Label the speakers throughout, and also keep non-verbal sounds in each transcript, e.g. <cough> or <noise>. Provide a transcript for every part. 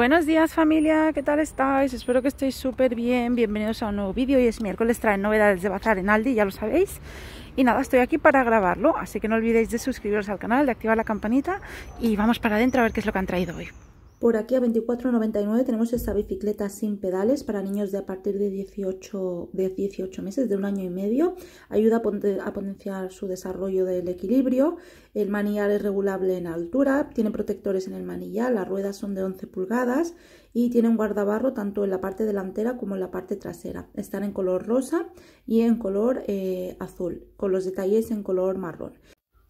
Speaker 1: Buenos días familia, ¿qué tal estáis? Espero que estéis súper bien, bienvenidos a un nuevo vídeo y es miércoles, traen novedades de Bazar en Aldi, ya lo sabéis. Y nada, estoy aquí para grabarlo, así que no olvidéis de suscribiros al canal, de activar la campanita y vamos para adentro a ver qué es lo que han traído hoy. Por aquí a 24,99 tenemos esta bicicleta sin pedales para niños de a partir de 18, de 18 meses, de un año y medio. Ayuda a potenciar su desarrollo del equilibrio. El manillar es regulable en altura, tiene protectores en el manillar, las ruedas son de 11 pulgadas y tiene un guardabarro tanto en la parte delantera como en la parte trasera. Están en color rosa y en color eh, azul, con los detalles en color marrón.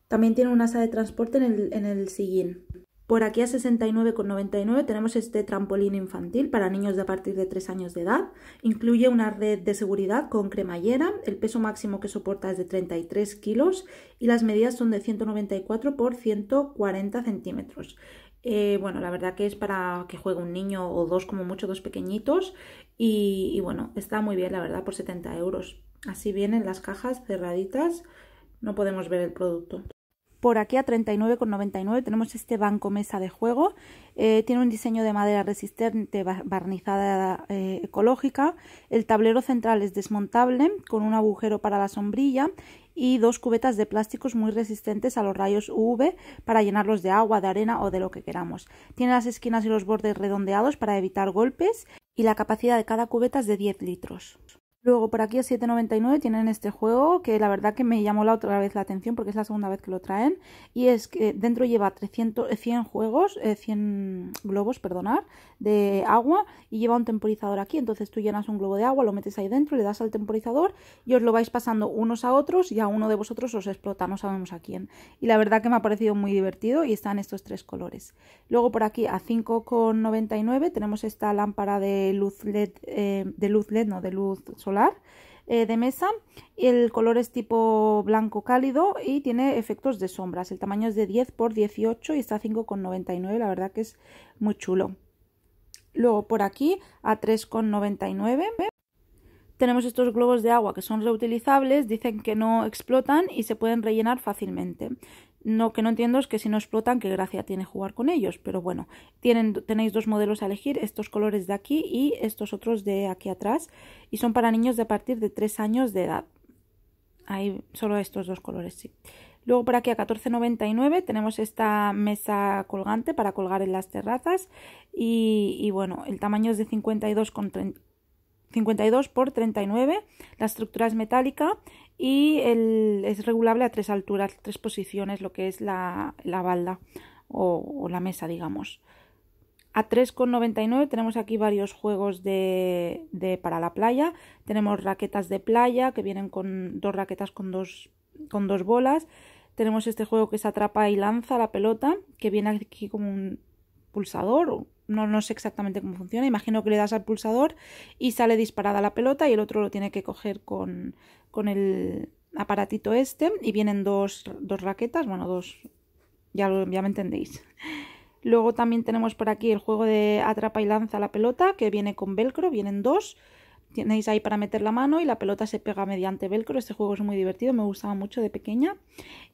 Speaker 1: También tiene un asa de transporte en el sillín. Por aquí a 69,99 tenemos este trampolín infantil para niños de a partir de 3 años de edad. Incluye una red de seguridad con cremallera, el peso máximo que soporta es de 33 kilos y las medidas son de 194 por 140 centímetros. Eh, bueno, la verdad que es para que juegue un niño o dos como mucho, dos pequeñitos. Y, y bueno, está muy bien, la verdad, por 70 euros. Así vienen las cajas cerraditas, no podemos ver el producto por aquí a 39,99 tenemos este banco mesa de juego. Eh, tiene un diseño de madera resistente barnizada eh, ecológica. El tablero central es desmontable con un agujero para la sombrilla y dos cubetas de plásticos muy resistentes a los rayos UV para llenarlos de agua, de arena o de lo que queramos. Tiene las esquinas y los bordes redondeados para evitar golpes y la capacidad de cada cubeta es de 10 litros. Luego por aquí a 7.99 tienen este juego que la verdad que me llamó la otra vez la atención porque es la segunda vez que lo traen y es que dentro lleva 300, 100 juegos, 100 eh, globos, perdonar, de agua y lleva un temporizador aquí, entonces tú llenas un globo de agua, lo metes ahí dentro, le das al temporizador y os lo vais pasando unos a otros y a uno de vosotros os explota, no sabemos a quién. Y la verdad que me ha parecido muy divertido y están estos tres colores. Luego por aquí a 5.99 tenemos esta lámpara de luz LED, eh, de luz LED, no, de luz solar eh, de mesa. El color es tipo blanco cálido y tiene efectos de sombras. El tamaño es de 10 x 18 y está a 5,99. La verdad que es muy chulo. Luego por aquí a 3,99. Tenemos estos globos de agua que son reutilizables, dicen que no explotan y se pueden rellenar fácilmente no que no entiendo es que si no explotan, qué gracia tiene jugar con ellos. Pero bueno, tienen, tenéis dos modelos a elegir, estos colores de aquí y estos otros de aquí atrás. Y son para niños de partir de 3 años de edad. Hay solo estos dos colores, sí. Luego por aquí a 14.99 tenemos esta mesa colgante para colgar en las terrazas y, y bueno, el tamaño es de 52,39 52 por 39, la estructura es metálica y el, es regulable a tres alturas, tres posiciones, lo que es la, la balda o, la mesa, digamos. A 3,99 tenemos aquí varios juegos de, para la playa. Tenemos raquetas de playa que vienen con dos raquetas con dos, con dos bolas. Tenemos este juego que se atrapa y lanza la pelota, que viene aquí como un pulsador no, no, sé exactamente cómo funciona. Imagino que le das al pulsador y sale disparada la pelota y el otro lo tiene que coger con, con el aparatito este. Y vienen dos, dos raquetas, bueno, dos, ya, lo, ya me entendéis. Luego también tenemos por aquí el juego de atrapa y lanza la pelota, que viene con velcro, vienen dos tenéis ahí para meter la mano y la pelota se pega mediante velcro. Este juego es muy divertido, me gustaba mucho de pequeña.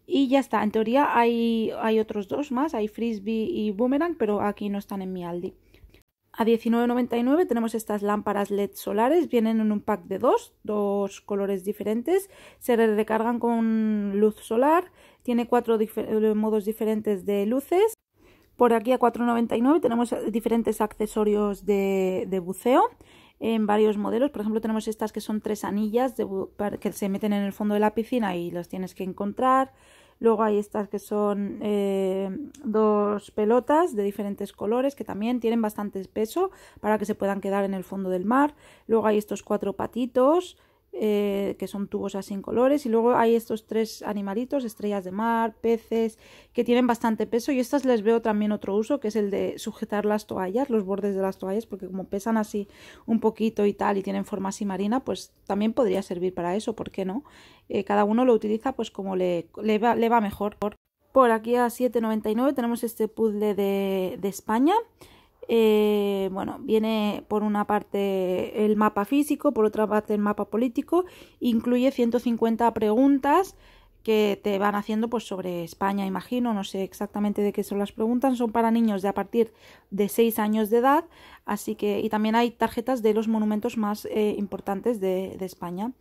Speaker 1: Y ya está, en teoría hay, hay otros dos más, hay frisbee y boomerang, pero aquí no están en mi Aldi. A $19.99 tenemos estas lámparas LED solares, vienen en un pack de dos, dos colores diferentes, se recargan con luz solar, tiene cuatro eh, modos diferentes de luces. Por aquí a $4.99 tenemos diferentes accesorios de buceo en varios modelos. Por ejemplo, tenemos estas que son tres anillas que se meten en el fondo de la piscina y las tienes que encontrar. Luego hay estas que son eh, dos pelotas de diferentes colores que también tienen bastante peso para que se puedan quedar en el fondo del mar. Luego hay estos cuatro patitos eh, que son tubos así en colores. Y luego hay estos tres animalitos, estrellas de mar, peces, que tienen bastante peso. Y estas les veo también otro uso, que es el de sujetar las toallas, los bordes de las toallas, porque como pesan así un poquito y tal, y tienen forma así marina, pues también podría servir para eso, ¿por qué no? Eh, cada uno lo utiliza pues como le, le, va, mejor. Por aquí a 7.99 tenemos este puzzle de, de España. Eh, bueno, viene por una parte el mapa físico, por otra parte el mapa político, incluye 150 preguntas que te van haciendo pues sobre España, imagino, no sé exactamente de qué son las preguntas, son para niños de a partir de 6 años de edad, así que y también hay tarjetas de los monumentos más eh, importantes de España.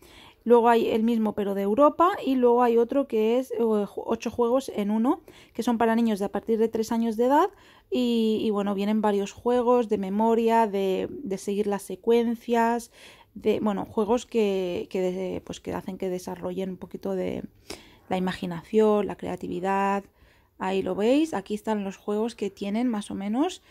Speaker 1: Luego hay el mismo pero de Europa y luego hay otro que es eh, ocho juegos en uno, que son para niños de a partir de tres años de edad y, bueno, vienen varios juegos de memoria, de, seguir las secuencias, de, bueno, juegos que, que, pues que hacen que desarrollen un poquito de la imaginación, la creatividad. Ahí lo veis, aquí están los juegos que tienen más o menos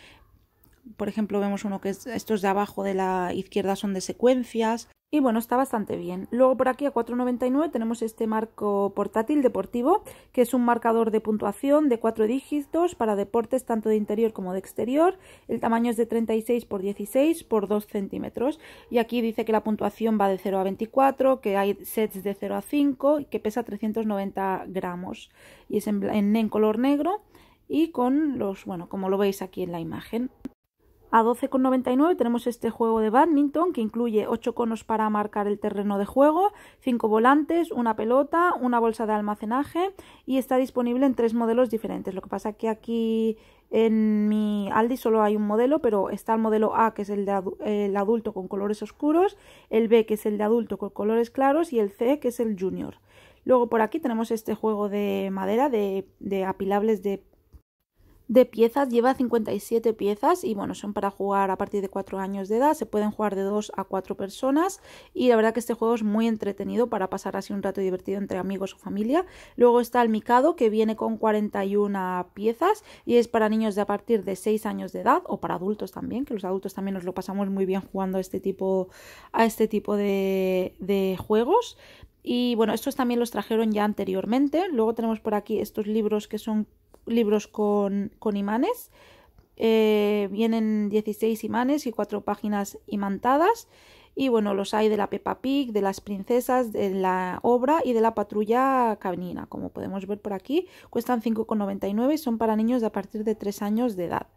Speaker 1: por ejemplo, vemos uno que es, estos de abajo de la izquierda son de secuencias, y bueno, está bastante bien. Luego por aquí a 4,99 tenemos este marco portátil deportivo, que es un marcador de puntuación de 4 dígitos para deportes tanto de interior como de exterior. El tamaño es de 36 x 16 x 2 centímetros. Y aquí dice que la puntuación va de 0 a 24, que hay sets de 0 a 5 y que pesa 390 gramos. Y es en color negro y con los, bueno, como lo veis aquí en la imagen. A 12,99 tenemos este juego de badminton que incluye 8 conos para marcar el terreno de juego, 5 volantes, una pelota, una bolsa de almacenaje y está disponible en tres modelos diferentes. Lo que pasa que aquí en mi Aldi solo hay un modelo, pero está el modelo A que es el, de el adulto con colores oscuros, el B que es el de adulto con colores claros y el C que es el junior. Luego por aquí tenemos este juego de madera de, de apilables de de piezas, lleva 57 piezas y bueno, son para jugar a partir de 4 años de edad, se pueden jugar de 2 a 4 personas y la verdad que este juego es muy entretenido para pasar así un rato divertido entre amigos o familia. Luego está el Mikado que viene con 41 piezas y es para niños de a partir de 6 años de edad o para adultos también, que los adultos también nos lo pasamos muy bien jugando a este tipo, a este tipo de, de juegos. Y bueno, estos también los trajeron ya anteriormente. Luego tenemos por aquí estos libros que son libros con, imanes. Eh, vienen 16 imanes y 4 páginas imantadas. Y bueno, los hay de la Peppa Pig, de las princesas, de la obra y de la patrulla canina, como podemos ver por aquí. Cuestan 5,99 y son para niños de a partir de 3 años de edad.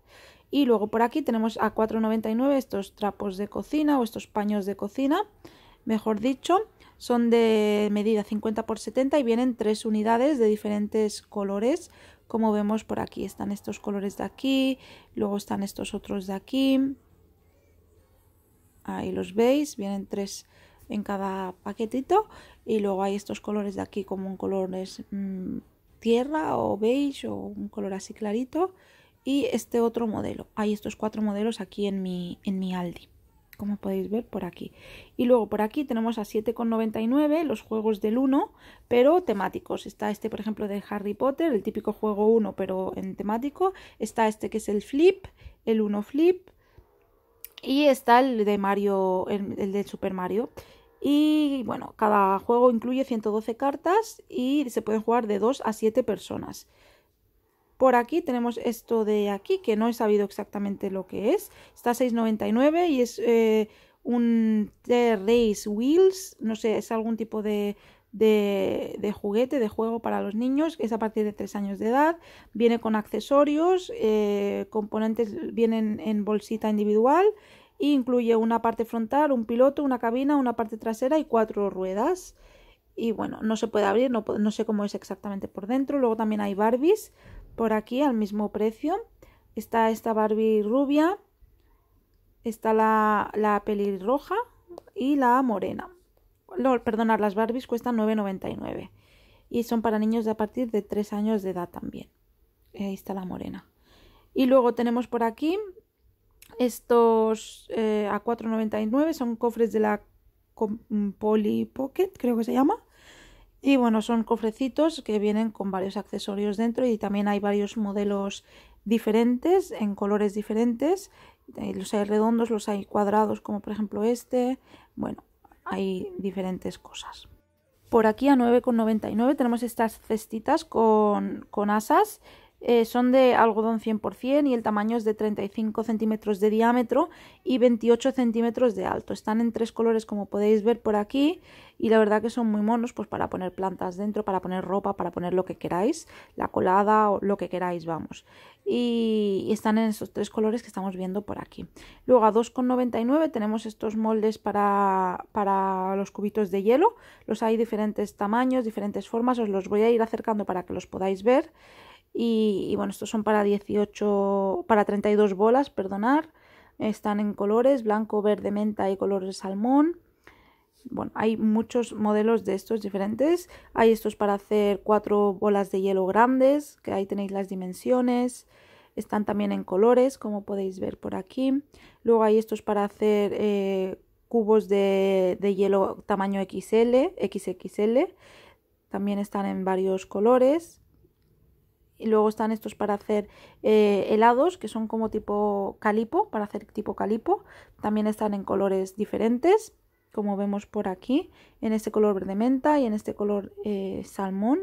Speaker 1: Y luego por aquí tenemos a 4,99 estos trapos de cocina o estos paños de cocina, mejor dicho. Son de medida 50 x 70 y vienen 3 unidades de diferentes colores como vemos por aquí están estos colores de aquí, luego están estos otros de aquí. Ahí los veis, vienen tres en cada paquetito y luego hay estos colores de aquí como un color es mm, tierra o beige o un color así clarito y este otro modelo. Hay estos cuatro modelos aquí en mi, en mi Aldi como podéis ver por aquí. Y luego por aquí tenemos a 7,99 los juegos del 1, pero temáticos. Está este, por ejemplo, de Harry Potter, el típico juego 1, pero en temático. Está este que es el Flip, el 1 Flip. Y está el de Mario, el, del Super Mario. Y bueno, cada juego incluye 112 cartas y se pueden jugar de 2 a 7 personas. Por aquí tenemos esto de aquí, que no he sabido exactamente lo que es. Está a 6,99 y es eh, un race Wheels, no sé, es algún tipo de, de, juguete, de juego para los niños, es a partir de 3 años de edad, viene con accesorios, eh, componentes vienen en bolsita individual incluye una parte frontal, un piloto, una cabina, una parte trasera y cuatro ruedas. Y bueno, no se puede abrir, no, no sé cómo es exactamente por dentro. Luego también hay Barbies, por aquí al mismo precio. Está esta Barbie rubia, está la, la pelirroja y la morena. Lo, perdonad, las Barbies cuestan 9,99 y son para niños de a partir de 3 años de edad también. Ahí está la morena. Y luego tenemos por aquí estos eh, a 4,99 son cofres de la Poly Pocket, creo que se llama. Y bueno, son cofrecitos que vienen con varios accesorios dentro y también hay varios modelos diferentes, en colores diferentes. Eh, los hay redondos, los hay cuadrados, como por ejemplo este. Bueno, hay diferentes cosas. Por aquí a 9,99 tenemos estas cestitas con, con asas eh, son de algodón 100% y el tamaño es de 35 centímetros de diámetro y 28 centímetros de alto. Están en tres colores como podéis ver por aquí y la verdad que son muy monos pues para poner plantas dentro, para poner ropa, para poner lo que queráis, la colada o lo que queráis, vamos. Y, están en esos tres colores que estamos viendo por aquí. Luego a 2,99 tenemos estos moldes para, para los cubitos de hielo. Los hay diferentes tamaños, diferentes formas, os los voy a ir acercando para que los podáis ver. Y, bueno, estos son para 18, para 32 bolas, perdonar. Están en colores blanco, verde, menta y color de salmón. Bueno, hay muchos modelos de estos diferentes. Hay estos para hacer cuatro bolas de hielo grandes, que ahí tenéis las dimensiones. Están también en colores, como podéis ver por aquí. Luego hay estos para hacer eh, cubos de, de hielo tamaño XL, XXL. También están en varios colores. Y luego están estos para hacer eh, helados, que son como tipo calipo, para hacer tipo calipo. También están en colores diferentes, como vemos por aquí, en este color verde menta y en este color eh, salmón.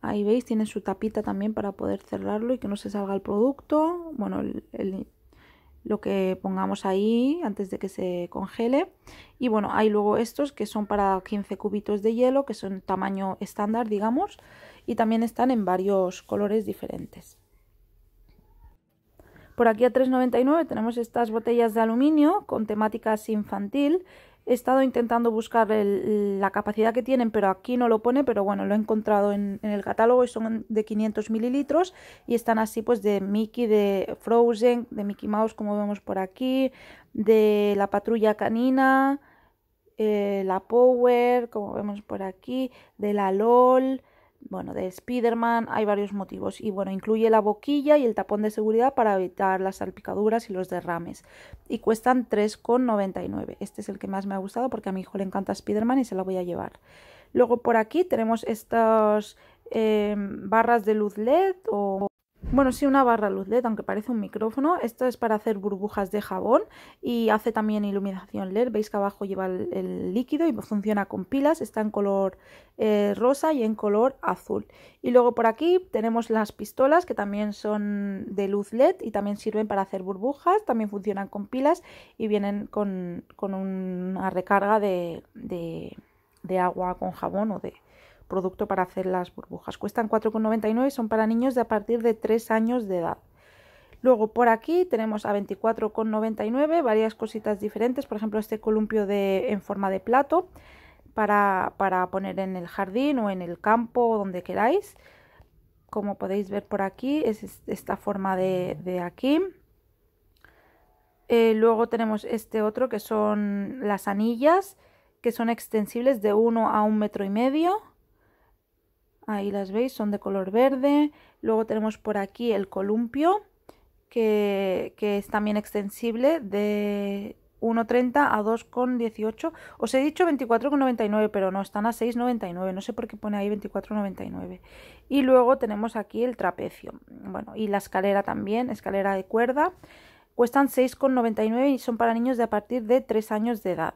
Speaker 1: Ahí veis, tienen su tapita también para poder cerrarlo y que no se salga el producto. Bueno, lo que pongamos ahí antes de que se congele. Y bueno, hay luego estos que son para 15 cubitos de hielo, que son tamaño estándar, digamos y también están en varios colores diferentes. Por aquí a 3,99 tenemos estas botellas de aluminio con temáticas infantil. He estado intentando buscar la capacidad que tienen, pero aquí no lo pone, pero bueno, lo he encontrado en, el catálogo y son de 500 mililitros y están así pues de Mickey, de Frozen, de Mickey Mouse como vemos por aquí, de la patrulla canina, eh, la Power como vemos por aquí, de la LOL, bueno, de Spiderman, hay varios motivos y bueno, incluye la boquilla y el tapón de seguridad para evitar las salpicaduras y los derrames y cuestan 3,99. Este es el que más me ha gustado porque a mi hijo le encanta Spiderman y se la voy a llevar. Luego por aquí tenemos estas eh, barras de luz LED o bueno, sí, una barra luz LED, aunque parece un micrófono. Esto es para hacer burbujas de jabón y hace también iluminación LED. Veis que abajo lleva el, líquido y funciona con pilas. Está en color eh, rosa y en color azul. Y luego por aquí tenemos las pistolas que también son de luz LED y también sirven para hacer burbujas. También funcionan con pilas y vienen con, una recarga de agua con jabón o de, producto para hacer las burbujas. Cuestan 4,99 y son para niños de a partir de 3 años de edad. Luego por aquí tenemos a 24,99 varias cositas diferentes, por ejemplo este columpio de, en forma de plato para, para poner en el jardín o en el campo donde queráis. Como podéis ver por aquí es esta forma de, aquí. Eh, luego tenemos este otro que son las anillas, que son extensibles de 1 a un metro y medio. Ahí las veis, son de color verde. Luego tenemos por aquí el columpio, que, es también extensible de 1,30 a 2,18. Os he dicho 24,99, pero no, están a 6,99. No sé por qué pone ahí 24,99. Y luego tenemos aquí el trapecio. Bueno, y la escalera también, escalera de cuerda. Cuestan 6,99 y son para niños de a partir de 3 años de edad.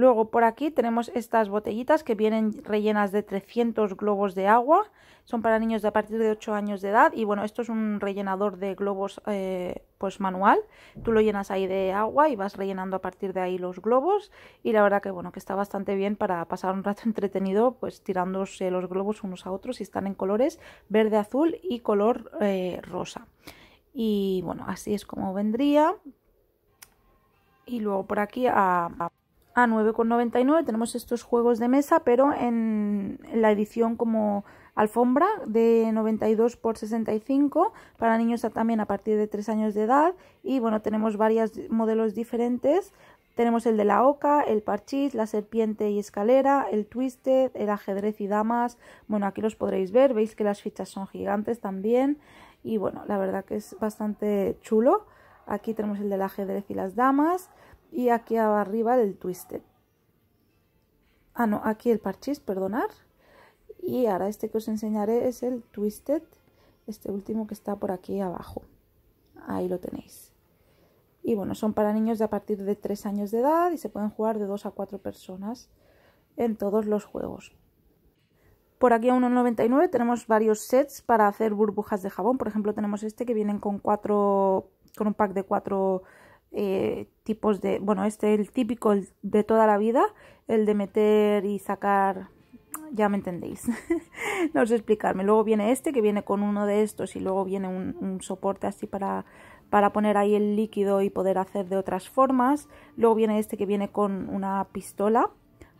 Speaker 1: Luego por aquí tenemos estas botellitas que vienen rellenas de 300 globos de agua. Son para niños de a partir de 8 años de edad. Y bueno, esto es un rellenador de globos eh, pues manual. Tú lo llenas ahí de agua y vas rellenando a partir de ahí los globos. Y la verdad que bueno, que está bastante bien para pasar un rato <laughs> entretenido pues tirándose los globos unos a otros y están en colores verde, azul y color eh, rosa. Y bueno, así es como vendría. Y luego por aquí a 9,99 tenemos estos juegos de mesa pero en la edición como alfombra de 92 x 65 para niños también a partir de 3 años de edad y bueno tenemos varios modelos diferentes tenemos el de la oca, el parchís, la serpiente y escalera, el twisted, el ajedrez y damas. Bueno, aquí los podréis ver, veis que las fichas son gigantes también. Y bueno, la verdad que es bastante chulo. Aquí tenemos el del ajedrez y las damas y aquí arriba el twisted ah no aquí el parchís perdonar y ahora este que os enseñaré es el twisted este último que está por aquí abajo ahí lo tenéis y bueno son para niños de a partir de 3 años de edad y se pueden jugar de 2 a 4 personas en todos los juegos por aquí a 1,99 tenemos varios sets para hacer burbujas de jabón. Por ejemplo, tenemos este que vienen con cuatro, con un pack de cuatro eh, tipos de, bueno, este es el típico de toda la vida, el de meter y sacar, ya me entendéis, <laughs> no os explicarme. Luego viene este que viene con uno de estos y luego viene un, un soporte así para, para poner ahí el líquido y poder hacer de otras formas. Luego viene este que viene con una pistola,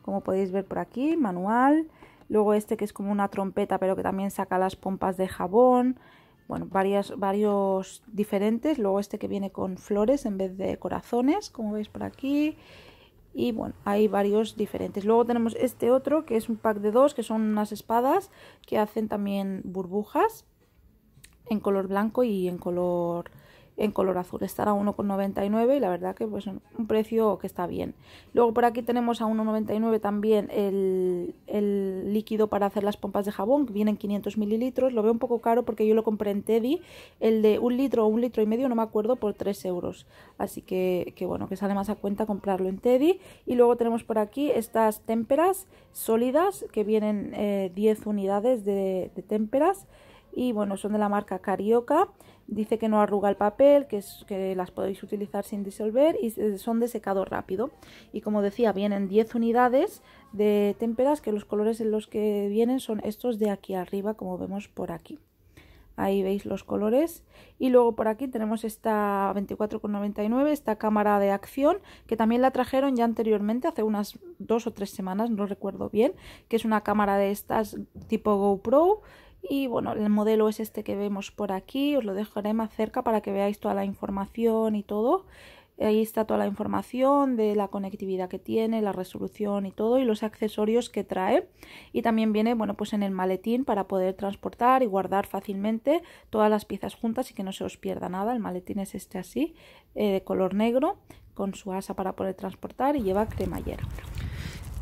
Speaker 1: como podéis ver por aquí, manual. Luego este que es como una trompeta pero que también saca las pompas de jabón bueno, varios diferentes. Luego este que viene con flores en vez de corazones, como veis por aquí. Y bueno, hay varios diferentes. Luego tenemos este otro que es un pack de dos, que son unas espadas que hacen también burbujas en color blanco y en color en color azul. Estará a 1,99 y la verdad que pues un precio que está bien. Luego por aquí tenemos a 1,99 también el, líquido para hacer las pompas de jabón, que vienen 500 mililitros. Lo veo un poco caro porque yo lo compré en Teddy, el de un litro o un litro y medio, no me acuerdo, por 3 euros. Así que, bueno, que sale más a cuenta comprarlo en Teddy. Y luego tenemos por aquí estas témperas sólidas, que vienen 10 eh, unidades de, de témperas y bueno, son de la marca Carioca. Dice que no arruga el papel, que, las podéis utilizar sin disolver y son de secado rápido. Y como decía, vienen 10 unidades de témperas que los colores en los que vienen son estos de aquí arriba, como vemos por aquí. Ahí veis los colores. Y luego por aquí tenemos esta 24,99, esta cámara de acción, que también la trajeron ya anteriormente, hace unas dos o tres semanas, no recuerdo bien, que es una cámara de estas tipo GoPro y bueno, el modelo es este que vemos por aquí, os lo dejaré más cerca para que veáis toda la información y todo. Ahí está toda la información de la conectividad que tiene, la resolución y todo, y los accesorios que trae. Y también viene, bueno, pues en el maletín para poder transportar y guardar fácilmente todas las piezas juntas y que no se os pierda nada. El maletín es este así, eh, de color negro, con su asa para poder transportar y lleva cremallera.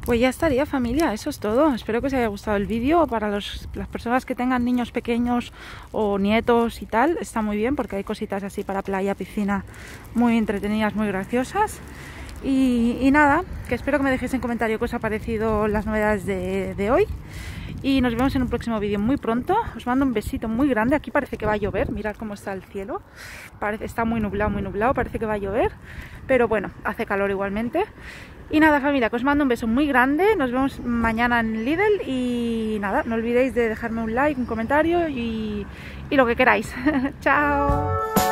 Speaker 1: Pues ya estaría familia, eso es todo. Espero que os haya gustado el vídeo. Para las personas que tengan niños pequeños o nietos y tal, está muy bien porque hay cositas así para playa, piscina, muy entretenidas, muy graciosas. Y, nada, que espero que me dejéis en comentario qué os ha parecido las novedades de, hoy. Y nos vemos en un próximo vídeo muy pronto. Os mando un besito muy grande. Aquí parece que va a llover. Mirad cómo está el cielo. Parece, está muy nublado, muy nublado. Parece que va a llover. Pero bueno, hace calor igualmente. Y nada familia, os mando un beso muy grande, nos vemos mañana en Lidl y nada, no olvidéis de dejarme un like, un comentario y, y lo que queráis. <laughs> ¡Chao!